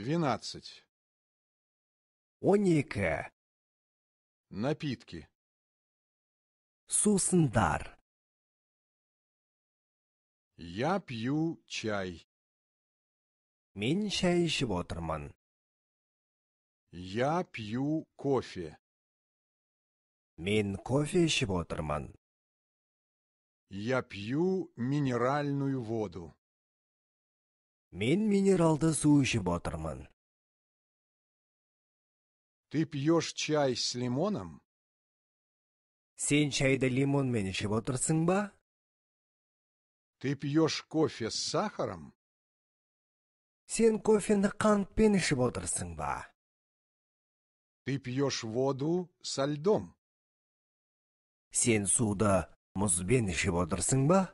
Двенадцать. Онеке. Напитки. Сусындар. Я пью чай. Мен шай Я пью кофе. Мин кофе ішіп Я пью минеральную воду. Мен минералды су ішіп отырмын. Ты пьешь чай с лимоном? Сен чайды лимонмен ішіп отырсың ба? Ты пьешь кофе с сахаром? Сен кофені қантпен ішіп отырсың ба? Ты пьешь воду со льдом? Сен суды мұзбен ішіп отырсың ба?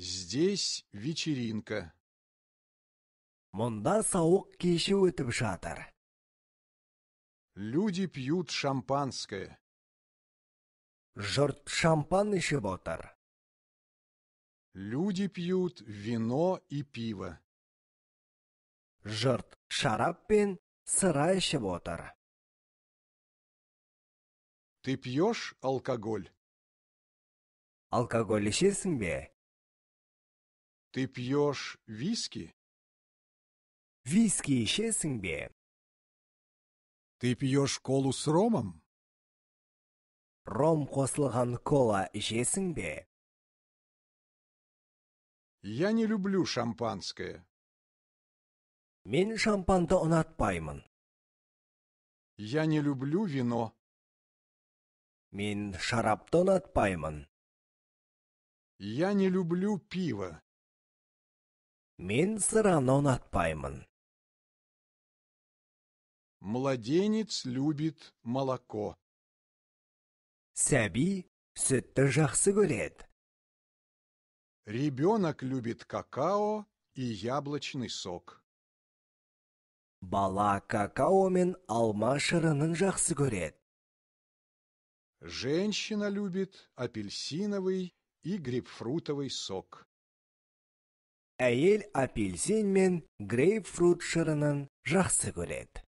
Здесь вечеринка. Монда саук киши өтіп жатыр. Люди пьют шампанское. Жұрт шампан ішіп отыр. Люди пьют вино и пиво. Жұрт шараппин пен сыра ішіп Ты пьешь алкоголь? Алкоголь ішесің бе? Ты пьешь виски? Виски içesin Ты пьешь колу с ромом? Ром қосылған кола ішесің Я не люблю шампанское. Мен шампанды ұнатпаймын. Я не люблю вино. Мен шарапты ұнатпаймын. Я не люблю пиво. Men sarannon atpayman. Младенец любит молоко. Сәби сүтті жақсы көреді. Ребенок любит какао и яблочный сок. Бала какао мен алма шырынын жақсы көреді. Женщина любит апельсиновый и грейпфрутовый сок. әйел апельсин мен грейпфрут шырынын жақсы көреді